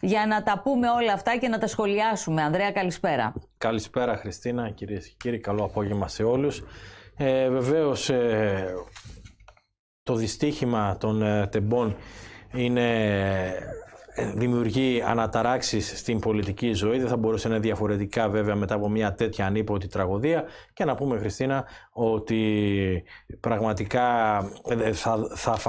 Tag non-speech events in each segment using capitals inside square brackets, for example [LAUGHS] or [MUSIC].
για να τα πούμε όλα αυτά και να τα σχολιάσουμε. Ανδρέα, καλησπέρα. Καλησπέρα Χριστίνα, κυρίες και κύριοι. Καλό απόγευμα σε όλους. Ε, βεβαίως ε, το δυστύχημα των ε, τεμπών είναι, ε, δημιουργεί αναταράξεις στην πολιτική ζωή. Δεν θα μπορούσε να είναι διαφορετικά βέβαια μετά από μια τέτοια ανίποτη τραγωδία. Και να πούμε Χριστίνα ότι πραγματικά ε, θα, θα,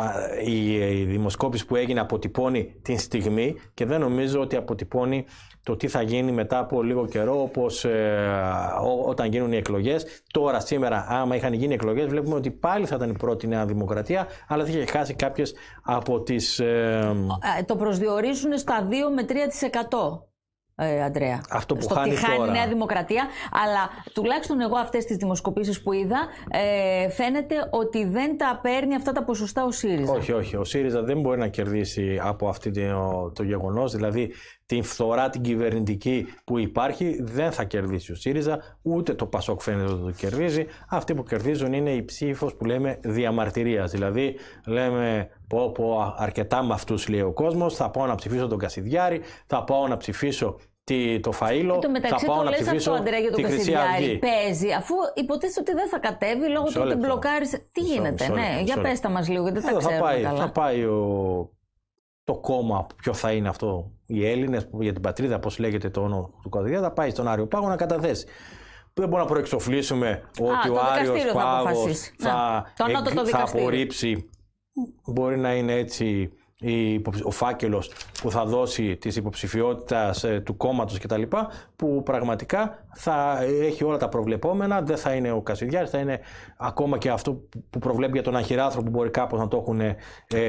η, δημοσκόπηση που έγινε αποτυπώνει την στιγμή και δεν νομίζω ότι αποτυπώνει το τι θα γίνει μετά από λίγο καιρό όπως ε, όταν γίνουν οι εκλογές. Τώρα σήμερα άμα είχαν γίνει εκλογές βλέπουμε ότι πάλι θα ήταν η πρώτη νέα δημοκρατία αλλά θα είχε χάσει κάποιες από τις... Ε, το προσδιορίζουν στα 2 με 3% ε, Αντρέα. Αυτό που Στο χάνει, χάνει η Νέα Δημοκρατία. Αλλά τουλάχιστον εγώ αυτές τις δημοσκοπήσεις που είδα ε, φαίνεται ότι δεν τα παίρνει αυτά τα ποσοστά ο ΣΥΡΙΖΑ. Όχι, όχι. Ο ΣΥΡΙΖΑ δεν μπορεί να κερδίσει από αυτό το, το γεγονός. Δηλαδή την φθορά την κυβερνητική που υπάρχει δεν θα κερδίσει ο ΣΥΡΙΖΑ, ούτε το ΠΑΣΟΚ φαίνεται ότι το κερδίζει. Αυτοί που κερδίζουν είναι η ψήφος που λέμε διαμαρτυρίας. Δηλαδή λέμε Πω, πω, αρκετά με αυτούς λέει ο κόσμος. Θα πάω να ψηφίσω τον Κασιδιάρη, θα πάω να ψηφίσω το το φαΐλο, το μεταξύ, θα πάω το να αυτό, Αντρέα, για τον Κασιδιάρη. Παίζει, αφού υποτίθεται ότι δεν θα κατέβει λόγω του ότι μπλοκάρεις. Τι γίνεται, ναι, για πε τα μας λίγο, γιατί δεν τα θα πάει, Θα πάει ο... το κόμμα, ποιο θα είναι αυτό, οι Έλληνες για την πατρίδα, πώς λέγεται το όνομα του Κασιδιάρη, θα πάει στον Άριο Πάγο να καταθέσει. Δεν μπορούμε να προεξοφλήσουμε ότι Α, ο Άριο Πάγο θα απορρίψει μπορεί να είναι έτσι ο φάκελος που θα δώσει της υποψηφιότητας ε, του κόμματος κτλ που πραγματικά θα ε, έχει όλα τα προβλεπόμενα δεν θα είναι ο Κασιδιάρης θα είναι ακόμα και αυτό που προβλέπει για τον αχυράθρο που μπορεί κάπως να το έχουν ε,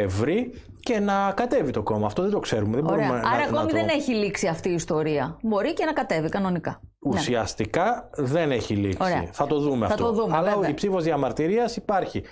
βρει και να κατέβει το κόμμα αυτό δεν το ξέρουμε δεν Ωραία. Άρα να, ακόμη να το... δεν έχει λήξει αυτή η ιστορία μπορεί και να κατέβει κανονικά ναι. Ουσιαστικά δεν έχει λήξει. Ωραία. Θα το δούμε αυτό. Αλλά βέβαια. η ψήφος διαμαρτυρίας υπάρχει.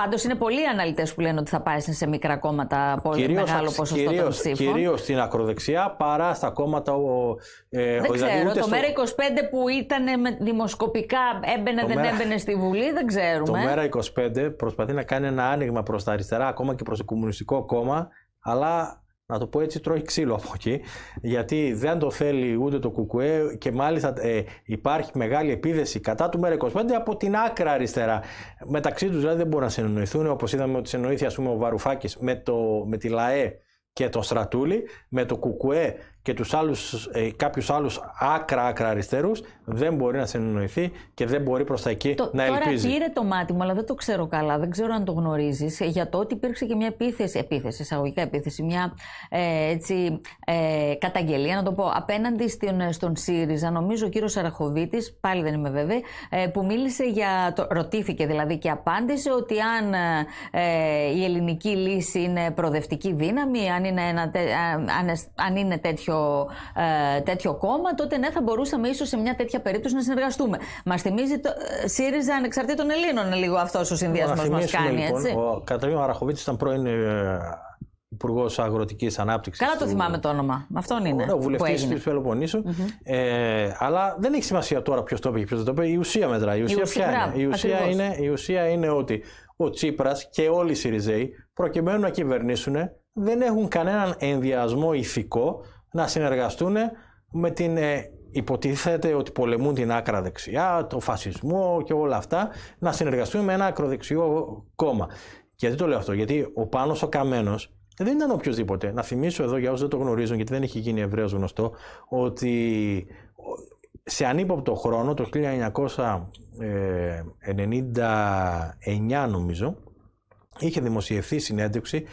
Πάντως είναι πολλοί αναλυτές που λένε ότι θα πάει σε μικρά κόμματα πολύ κυρίως, μεγάλο ποσοστό κυρίως, των ψήφων. Κυρίως στην ακροδεξιά παρά στα κόμματα. Ο, ε, δεν ο ξέρω. Το ΜΕΡΑ25 που ήταν δημοσκοπικά έμπαινε, δεν έμπαινε στη Βουλή, δεν ξέρουμε. Το ΜΕΡΑ25 προσπαθεί να κάνει ένα άνοιγμα προς τα αριστερά, ακόμα και προς το Κομμουνιστικό Κόμμα, αλλά να το πω έτσι, τρώει ξύλο από εκεί, γιατί δεν το θέλει ούτε το Κουκουέ και μάλιστα ε, υπάρχει μεγάλη επίδεση κατά του ΜΕΡΑ25 από την άκρα αριστερά. Μεταξύ τους δηλαδή δεν μπορούν να συνεννοηθούν, όπως είδαμε ότι συνεννοήθηκε ας πούμε ο Βαρουφάκης με, το, με τη ΛΑΕ και το Στρατούλη, με το Κουκουέ και τους άλλους, ε, κάποιους άλλους άκρα άκρα αριστερούς δεν μπορεί να συνεννοηθεί και δεν μπορεί προς τα εκεί να τώρα ελπίζει. Τώρα πήρε το μάτι μου, αλλά δεν το ξέρω καλά, δεν ξέρω αν το γνωρίζεις, ε, για το ότι υπήρξε και μια επίθεση, επίθεση, εισαγωγικά επίθεση, μια ε, έτσι, καταγγελία, να το πω, απέναντι στον ΣΥΡΙΖΑ, νομίζω ο κύριος Αραχοβίτης, πάλι δεν είμαι βέβαιη, που μίλησε για, το, ρωτήθηκε δηλαδή και απάντησε ότι αν η ελληνική λύση είναι προδευτική δύναμη, αν είναι, αν, αν είναι τέτοιο τέτοιο, ε, τέτοιο κόμμα, τότε ναι, θα μπορούσαμε ίσως σε μια τέτοια περίπτωση να συνεργαστούμε. Μας θυμίζει το ε, ΣΥΡΙΖΑ ανεξαρτήτων Ελλήνων λίγο αυτός ο συνδυασμός μας κάνει. Λοιπόν, Ο Καταρίνα Αραχοβίτη ήταν πρώην ε, Υπουργός Αγροτικής Ανάπτυξης. Καλά το του... θυμάμαι το όνομα. Αυτό είναι. Ο βουλευτής της πελοπονισου mm Mm-hmm. Ε, αλλά δεν έχει σημασία τώρα ποιος το είπε και ποιος δεν το είπε. Η ουσία μετράει. Η ουσία, η ουσία είναι. Η ουσία είναι, η ουσία είναι ότι ο Τσίπρας και όλοι οι ΣΥΡΙΖΑί προκειμένου να κυβερνήσουν, δεν έχουν κανέναν ενδιασμό ηθικό να συνεργαστούν με την ε, υποτίθεται ότι πολεμούν την άκρα δεξιά, το φασισμό και όλα αυτά, να συνεργαστούν με ένα ακροδεξιό κόμμα. Γιατί το λέω αυτό, γιατί ο Πάνος ο Καμένος δεν ήταν οποιοδήποτε. Να θυμίσω εδώ για όσους δεν το γνωρίζουν, γιατί δεν έχει γίνει ευρέως γνωστό, ότι σε ανύποπτο χρόνο, το 1999 νομίζω, Είχε δημοσιευθεί συνέντευξη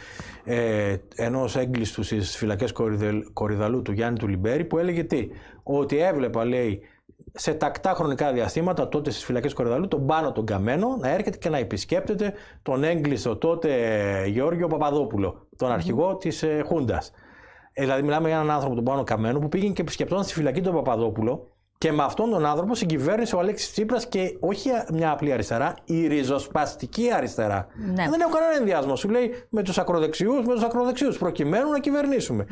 ε, ενός έγκλειστου στις φυλακές Κορυδαλού του Γιάννη του Λιμπέρι, που έλεγε τι, ότι έβλεπα λέει σε τακτά χρονικά διαστήματα τότε στις φυλακές Κορυδαλού τον πάνω τον καμένο να έρχεται και να επισκέπτεται τον έγκλειστο τότε Γεώργιο Παπαδόπουλο, τον αρχηγο της της ε, Χούντας. Ε, δηλαδή μιλάμε για έναν άνθρωπο τον πάνω καμένο που πήγαινε και επισκεπτόταν στη φυλακή τον Παπαδόπουλο και με αυτόν τον άνθρωπο συγκυβέρνησε ο Αλέξης Τσίπρας και όχι μια απλή αριστερά, η ριζοσπαστική αριστερά. Ναι. Δεν έχω κανένα ενδιασμό. Σου λέει με τους ακροδεξιούς, με τους ακροδεξιούς, προκειμένου να κυβερνησουμε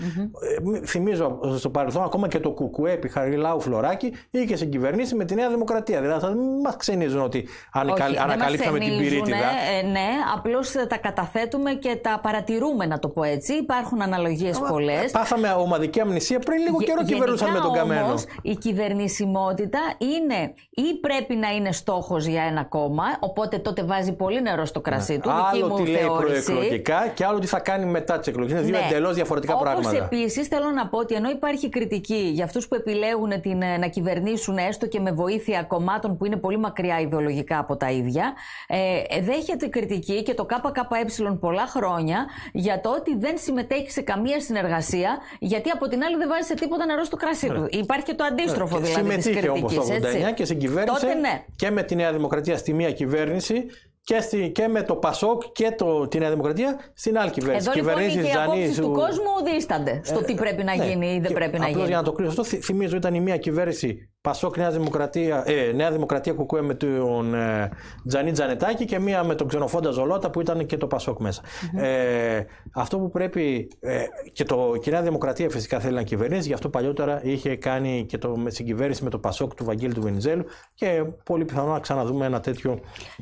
ε, θυμίζω στο παρελθόν ακόμα και το Κουκουέ επί Χαριλάου Φλωράκη είχε συγκυβερνήσει με τη Νέα Δημοκρατία. Δηλαδή, δεν μας ξενίζουν ότι αν ανακαλύψαμε την πυρίτιδα. Ε, ναι, ναι απλώς τα καταθέτουμε και τα παρατηρούμε, να το πω έτσι. Υπάρχουν αναλογίες ε, πολλές. Πάθαμε ομαδική αμνησία πριν λίγο καιρό Γε, με τον Καμένο. Όμως, η κυβερνήση είναι ή πρέπει να είναι στόχος για ένα κόμμα, οπότε τότε βάζει πολύ νερό στο κρασί ναι, του. άλλο μου τι λέει προεκλογικά και άλλο τι θα κάνει μετά τις εκλογές. Είναι δύο ναι. εντελώς διαφορετικά πράγματα. Όπως επίσης θέλω να πω ότι ενώ υπάρχει κριτική για αυτούς που επιλέγουν την, ε, να κυβερνήσουν έστω και με βοήθεια κομμάτων που είναι πολύ μακριά ιδεολογικά από τα ίδια, ε, ε, δέχεται κριτική και το ΚΚΕ πολλά χρόνια για το ότι δεν συμμετέχει σε καμία συνεργασία, γιατί από την άλλη δεν βάζει σε τίποτα νερό στο κρασί του. Ναι. Υπάρχει και το αντίστροφο ναι. δηλαδή συμμετείχε όμω το 89 και συγκυβέρνησε ναι. και με τη Νέα Δημοκρατία στη μία κυβέρνηση και, στη, και με το Πασόκ και το, τη Νέα Δημοκρατία στην άλλη κυβέρνηση. Εδώ λοιπόν και οι απόψεις του κόσμου δίστανται στο ε, τι πρέπει να ναι. γίνει ή δεν πρέπει να γίνει. Απλώς για να το κλείσω αυτό, θυμίζω ήταν η μία κυβέρνηση Πασόκ Νέα Δημοκρατία, ε, Νέα Δημοκρατία Κουκουέ με τον ε, Τζανί Τζανετάκη και μία με τον Ξενοφόντα Ζολότα που ήταν και το Πασόκ μέσα. Mm-hmm. Ε, αυτό που πρέπει. Ε, και, το, και η Νέα Δημοκρατία φυσικά θέλει να κυβερνήσει, γι' αυτό παλιότερα είχε κάνει και το, με συγκυβέρνηση με το Πασόκ του Βαγγέλη του Βενιζέλου και πολύ πιθανό να ξαναδούμε ένα τέτοιο,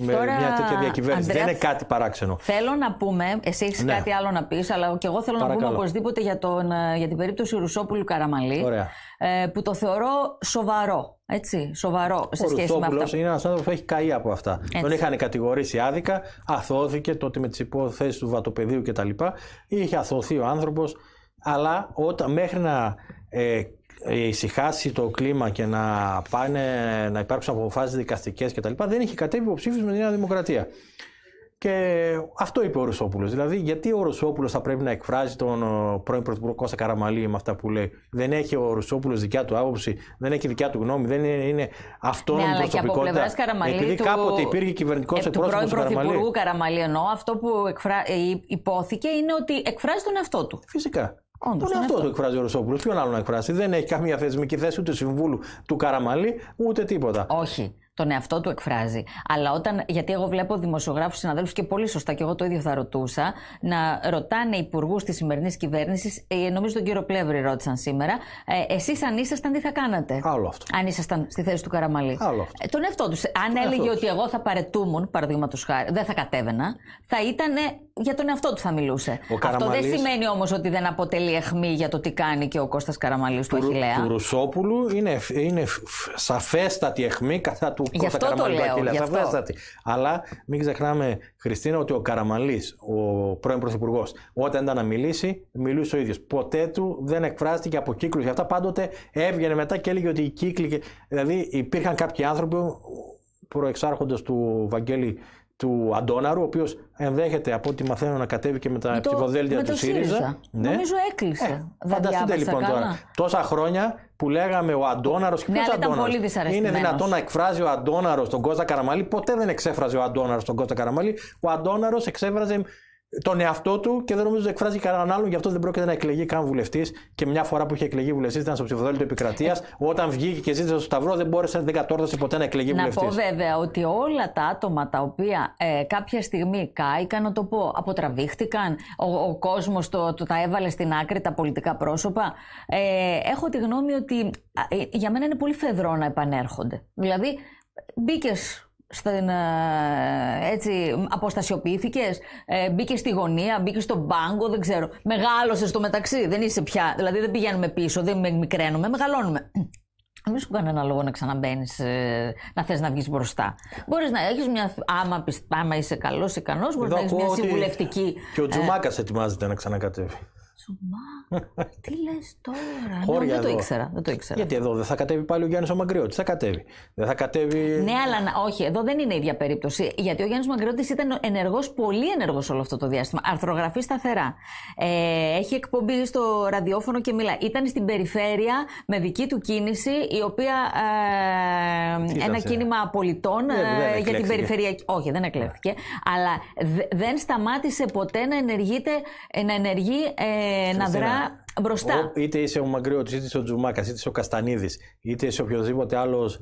Τώρα, μια τέτοια διακυβέρνηση. Δεν είναι κάτι παράξενο. Θέλω να πούμε, εσύ έχεις ναι. κάτι άλλο να πεις, αλλά και εγώ θέλω Παρακαλώ. να πούμε οπωσδήποτε για, τον, ε, για την περίπτωση Ρουσόπουλου Καραμαλή. Ε, που το θεωρώ σοβαρό σοβαρό. Έτσι, σοβαρό σε σχέση με αυτά. είναι ένας άνθρωπος που έχει καεί από αυτά. Τον είχαν κατηγορήσει άδικα, αθώθηκε τότε με τις υποθέσεις του βατοπεδίου κτλ. Είχε αθωθεί ο άνθρωπος, αλλά όταν, μέχρι να ε, ε, ησυχάσει το κλίμα και να, πάνε, να υπάρξουν αποφάσεις δικαστικές κτλ., δεν είχε κατέβει υποψήφιος με τη Νέα Δημοκρατία. Και αυτό είπε ο Ρουσόπουλο. Δηλαδή, γιατί ο Ρουσόπουλο θα πρέπει να εκφράζει τον ε, πρώην Πρωθυπουργό Κώστα Καραμαλή με αυτά που λέει. Δεν έχει ο Ρουσόπουλο δικιά του άποψη, δεν έχει δικιά του γνώμη, δεν είναι, είναι αυτόνομη ναι, προσωπικότητα. και από Επειδή του... κάποτε υπήρχε κυβερνητικός εκπρόσωπο του πρώην Πρωθυπουργού Καραμαλή, ενώ αυτό που εκφρα... Ε, υπόθηκε είναι ότι εκφράζει τον εαυτό του. Φυσικά. Όντως, τον εαυτό του εκφράζει ο Ρουσόπουλο. Ποιον άλλο να εκφράσει. Δεν έχει καμία θεσμική θέση ούτε συμβούλου του Καραμαλή ούτε τίποτα. Όχι τον εαυτό του εκφράζει. Αλλά όταν, γιατί εγώ βλέπω δημοσιογράφους συναδέλφους και πολύ σωστά, και εγώ το ίδιο θα ρωτούσα, να ρωτάνε υπουργούς της σημερινής κυβέρνησης, ε, νομίζω τον κύριο Πλεύρη ρώτησαν σήμερα, ε, εσείς αν ήσασταν, τι θα κάνατε. Άλλο αυτό. Αν ήσασταν στη θέση του Καραμαλή. Άλλο αυτό. Ε, τον εαυτό τους. Αν έλεγε ότι εγώ θα παρετούμουν, παραδείγματος χάρη, δεν θα κατέβαινα, θα ήταν ε, για τον εαυτό του θα μιλούσε. Ο αυτό Καραμαλής... δεν σημαίνει όμως ότι δεν αποτελεί αιχμή για το τι κάνει και ο Κώστας Καραμαλής του, του Αχηλέα. Του Ρουσόπουλου είναι, είναι σαφέστατη αιχμή κατά του το λέω, Καραμαλή Αλλά μην ξεχνάμε, Χριστίνα, ότι ο Καραμαλής, ο πρώην Πρωθυπουργός, όταν ήταν να μιλήσει, μιλούσε ο ίδιος. Ποτέ του δεν εκφράστηκε από κύκλους. Γι' αυτά πάντοτε έβγαινε μετά και έλεγε ότι οι κύκλοι. Δηλαδή υπήρχαν κάποιοι άνθρωποι προεξάρχοντας του Βαγγέλη του Αντώναρου, ο οποίος ενδέχεται από ό,τι μαθαίνω να κατέβει και με τα ψηφοδέλτια του ΣΥΡΙΖΑ. Ναι. Νομίζω έκλεισε. Ε, φανταστείτε λοιπόν κανά. τώρα. Τόσα χρόνια που λέγαμε ο Αντώναρος και ναι, ποιος Αντώναρο. Είναι δυνατόν να εκφράζει ο Αντώναρος τον Κώστα Καραμαλή. Ποτέ δεν εξέφραζε ο Αντώναρος τον Κώστα Καραμαλή. Ο Αντώναρος εξέφραζε τον εαυτό του και δεν νομίζω ότι εκφράζει κανέναν άλλον, γι' αυτό δεν πρόκειται να εκλεγεί καν βουλευτής. Και μια φορά που είχε εκλεγεί βουλευτής, ήταν στο ψηφοδέλτιο του Επικρατείας. Όταν βγήκε και ζήτησε στο Σταυρό, δεν μπόρεσε, δεν κατόρθωσε ποτέ να εκλεγεί βουλευτή. Να βουλευτής. πω βέβαια ότι όλα τα άτομα τα οποία ε, κάποια στιγμή κάηκαν, να το πω, αποτραβήχτηκαν, ο, ο κόσμος τα έβαλε στην άκρη τα πολιτικά πρόσωπα. Ε, έχω τη γνώμη ότι ε, για μένα είναι πολύ φεδρό να επανέρχονται. Δηλαδή, μπήκες στην, ε, έτσι, αποστασιοποιήθηκες, ε, μπήκες στη γωνία, μπήκες στον πάγκο, δεν ξέρω. Μεγάλωσες στο μεταξύ, δεν είσαι πια. Δηλαδή δεν πηγαίνουμε πίσω, δεν μικραίνουμε, μεγαλώνουμε. Δεν [CLEARS THROAT] σου κανένα λόγο να ξαναμπαίνεις, ε, να θες να βγεις μπροστά. Μπορείς να έχεις μια. Άμα, άμα είσαι καλός, ικανός, μπορείς να έχεις μια συμβουλευτική. Και ο Τζουμάκας ετοιμάζεται να ξανακατεύει. Τι λες τώρα. [LAUGHS] ναι, δεν, το ήξερα, δεν το ήξερα. Γιατί εδώ δεν θα κατέβει πάλι ο Γιάννης ο Μαγκριώτης. Θα κατέβει. Δεν θα κατέβει. Ναι, αλλά όχι, εδώ δεν είναι η ίδια περίπτωση. Γιατί ο Γιάννης Μαγκριώτης ήταν ενεργός, πολύ ενεργός όλο αυτό το διάστημα. Αρθρογραφεί σταθερά. Ε, έχει εκπομπή στο ραδιόφωνο και μιλά. Ήταν στην περιφέρεια με δική του κίνηση, η οποία. Ε, ένα κίνημα πολιτών ναι, ε, για την περιφερειακή. Όχι, δεν εκλέφθηκε. Αλλά δεν σταμάτησε ποτέ να, ενεργείται, να ενεργεί. Ε, να δρά μπροστά. Ο, είτε είσαι ο Μαγκριώτη, είτε είσαι ο Τζουμάκας, είτε είσαι ο Καστανίδης, είτε είσαι οποιοδήποτε άλλος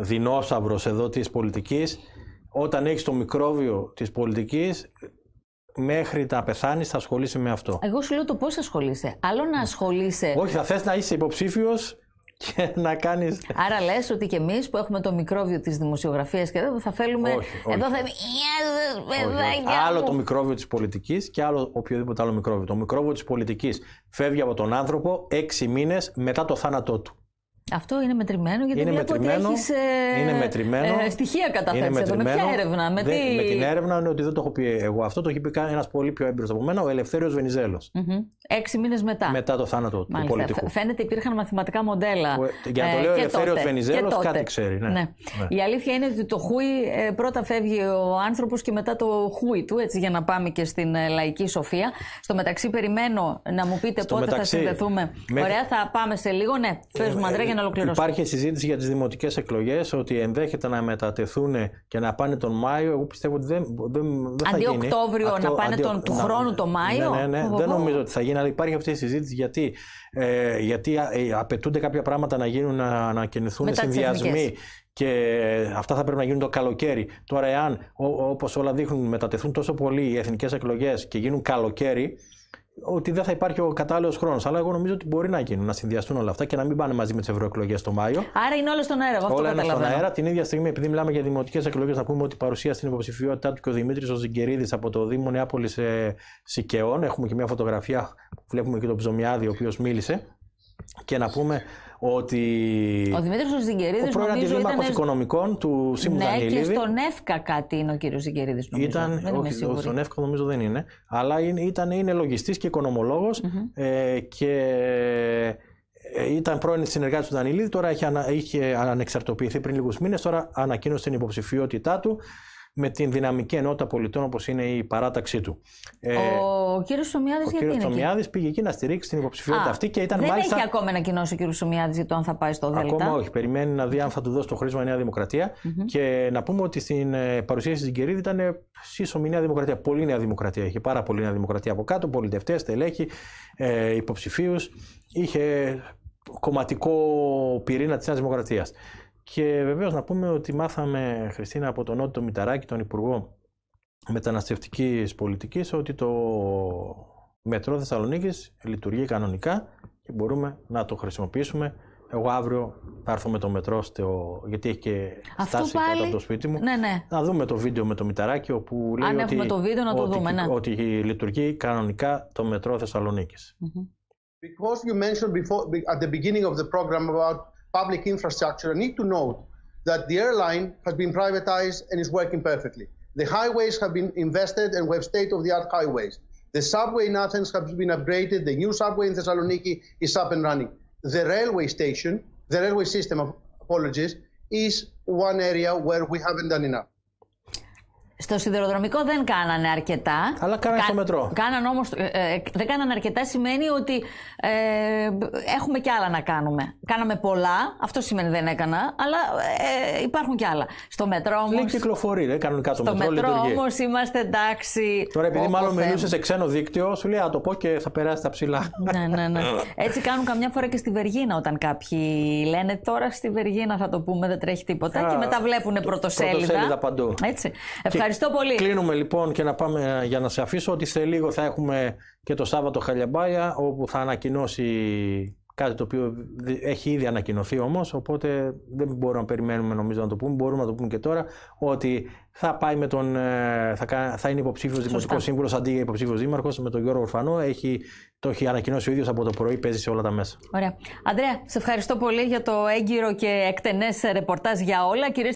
δεινόσαυρος εδώ της πολιτικής, όταν έχεις το μικρόβιο της πολιτικής, μέχρι τα πεθάνεις θα ασχολείσαι με αυτό. Εγώ σου λέω το πώς ασχολείσαι. Άλλο να ασχολείσαι. Όχι, θα θες να είσαι υποψήφιος και να κάνεις. Άρα λες ότι και εμείς που έχουμε το μικρόβιο της δημοσιογραφίας και εδώ θα θέλουμε. Όχι, όχι. Εδώ θα είναι. Άλλο το μικρόβιο της πολιτικής και άλλο οποιοδήποτε άλλο μικρόβιο. Το μικρόβιο της πολιτικής φεύγει από τον άνθρωπο έξι μήνες μετά το θάνατό του. Αυτό είναι μετρημένο γιατί είναι μετρημένο, έχεις, ε, είναι μετρημένο, ε, στοιχεία καταθέτεις εδώ. Με ποια έρευνα, με, τι... με την έρευνα είναι ότι δεν το έχω πει εγώ αυτό, το έχει πει ένας πολύ πιο έμπειρος από μένα, ο Ελευθέριος Βενιζέλος. Mm-hmm. Έξι μήνες μετά. Μετά το θάνατο Μάλιστα. του πολιτικού. Φαίνεται υπήρχαν μαθηματικά μοντέλα. Ε, για να ε, το λέω ε, Ελευθέριος Βενιζέλος κάτι ξέρει. Ναι. Ναι. ναι. Η αλήθεια είναι ότι το χούι ε, πρώτα φεύγει ο άνθρωπος και μετά το χούι του, έτσι για να πάμε και στην λαϊκή σοφία. Στο μεταξύ περιμένω να μου πείτε Στο πότε μεταξύ, θα συνδεθούμε. Ωραία, θα πάμε σε λίγο. Ναι, πες μου Αντρέα να Υπάρχει συζήτηση για τις δημοτικές εκλογές ότι ενδέχεται να μετατεθούν και να πάνε τον Μάιο. Εγώ πιστεύω ότι δεν, δεν, δεν θα αντί Οκτώβριο να πάνε τον, του να... χρόνου τον Μάιο. Ναι, ναι, ναι. δεν νομίζω ότι θα γίνει, αλλά υπάρχει αυτή η συζήτηση γιατί, ε, γιατί ε, απαιτούνται κάποια πράγματα να γίνουν, να ανακαινηθούν συνδυασμοί και αυτά θα πρέπει να γίνουν το καλοκαίρι. Τώρα, εάν όπως όλα δείχνουν, μετατεθούν τόσο πολύ οι εθνικές εκλογές και γίνουν καλοκαίρι, ότι δεν θα υπάρχει ο κατάλληλος χρόνος. Αλλά εγώ νομίζω ότι μπορεί να γίνουν, να συνδυαστούν όλα αυτά και να μην πάνε μαζί με τις ευρωεκλογές το Μάιο. Άρα είναι όλο στον αέρα. Εγώ όλα είναι στον αέρα. Την ίδια στιγμή, επειδή μιλάμε για δημοτικές εκλογές, να πούμε ότι παρουσία στην υποψηφιότητά του και ο Δημήτρης ο Ζυγκερίδη από το Δήμο Νεάπολης ε, Σικαιών. Έχουμε και μια φωτογραφία που βλέπουμε και τον Ψωμιάδη, ο οποίος μίλησε. Και να πούμε ότι. Ο Δημήτρης ο Ζυγκερίδη. Ο πρώην αντιδήμαρχο οικονομικών του Σίμου ναι, και στον ΕΦΚΑ κάτι είναι ο κύριος Ζυγκερίδη. Ήταν, δεν όχι, στον ΕΦΚΑ νομίζω δεν είναι. Αλλά είναι, ήταν, είναι λογιστής και οικονομολογο ε, και ε, ήταν πρώην συνεργάτης του Δανιλίδη. Τώρα είχε, είχε ανεξαρτοποιηθεί πριν λίγους μήνες. Τώρα ανακοίνωσε την υποψηφιότητά του με την δυναμική ενότητα πολιτών όπως είναι η παράταξή του. Ε, ο κύριος Σομιάδης γιατί είναι. Ο κύριο πήγε εκεί να στηρίξει την υποψηφιότητα Α, αυτή και ήταν δεν μάλιστα. Δεν έχει ακόμα ανακοινώσει ο κύριος Σομιάδης για το αν θα πάει στο Δέλτα. Ακόμα όχι. Περιμένει να δει αν θα του δώσει το χρήσμα Νέα Και να πούμε ότι στην ε, παρουσίαση τη Κερίδη ήταν σύσσωμη ε, Νέα Δημοκρατία. Πολύ Νέα Δημοκρατία. Είχε πάρα πολύ Νέα Δημοκρατία από κάτω, πολιτευτές, τελέχη, ε, υποψηφίους. Είχε κομματικό πυρήνα της Νέας Δημοκρατίας. Και βεβαίως να πούμε ότι μάθαμε, Χριστίνα, από τον Νότο Μηταράκη, τον Υπουργό Μεταναστευτικής Πολιτικής, ότι το Μετρό Θεσσαλονίκης λειτουργεί κανονικά και μπορούμε να το χρησιμοποιήσουμε. Εγώ αύριο θα έρθω με το μετρό, στο... γιατί έχει και Αυτό πάλι... κάτω από το σπίτι μου. Ναι, ναι. Να δούμε το βίντεο με το Μηταράκη, όπου λέει ότι, το βίντεο, να το ότι, δούμε, ναι. ότι λειτουργεί κανονικά το μετρο Θεσσαλονίκης. Θεσσαλονίκης. Mm-hmm. Because you mentioned before, at the beginning of the program about public infrastructure need to note that the airline has been privatized and is working perfectly. The highways have been invested and we have state of the art highways. The subway in Athens has been upgraded. The new subway in Thessaloniki is up and running. The railway station, the railway system, apologies, is one area where we haven't done enough. Στο σιδηροδρομικό δεν κάνανε αρκετά. Αλλά κάνανε στο μετρό. Κάναν όμως, ε, ε, δεν κάνανε αρκετά σημαίνει ότι ε, έχουμε κι άλλα να κάνουμε. Κάναμε πολλά, αυτό σημαίνει δεν έκανα, αλλά ε, υπάρχουν κι άλλα. Στο μετρό όμως. Λίγη κυκλοφορεί, δεν κανονικά το στο μετρό. Στο μετρό όμως είμαστε εντάξει. Τώρα επειδή μάλλον μιλούσε σε ξένο δίκτυο, σου λέει Α το πω και θα περάσει τα ψηλά. ναι, ναι, ναι. Έτσι κάνουν καμιά φορά και στη Βεργίνα όταν κάποιοι λένε Τώρα στη Βεργίνα θα το πούμε, δεν τρέχει τίποτα. και μετά βλέπουν πρωτοσέλιδα. Πρωτοσέλιδα παντού. Έτσι. Ευχαριστώ πολύ. Κλείνουμε λοιπόν και να πάμε ε, για να σε αφήσω ότι σε λίγο θα έχουμε και το Σάββατο Χαλιαμπάια όπου θα ανακοινώσει κάτι το οποίο έχει ήδη ανακοινωθεί όμως οπότε δεν μπορούμε να περιμένουμε νομίζω να το πούμε, μπορούμε να το πούμε και τώρα ότι θα πάει με τον, ε, θα, θα είναι υποψήφιος δημοτικός σύμβουλος αντί για υποψήφιος δήμαρχος με τον Γιώργο Ορφανό, έχει, το έχει ανακοινώσει ο ίδιος από το πρωί, παίζει σε όλα τα μέσα. Ωραία. Ανδρέα, σε ευχαριστώ πολύ για το έγκυρο και εκτενές ρεπορτάζ για όλα. Κυρίες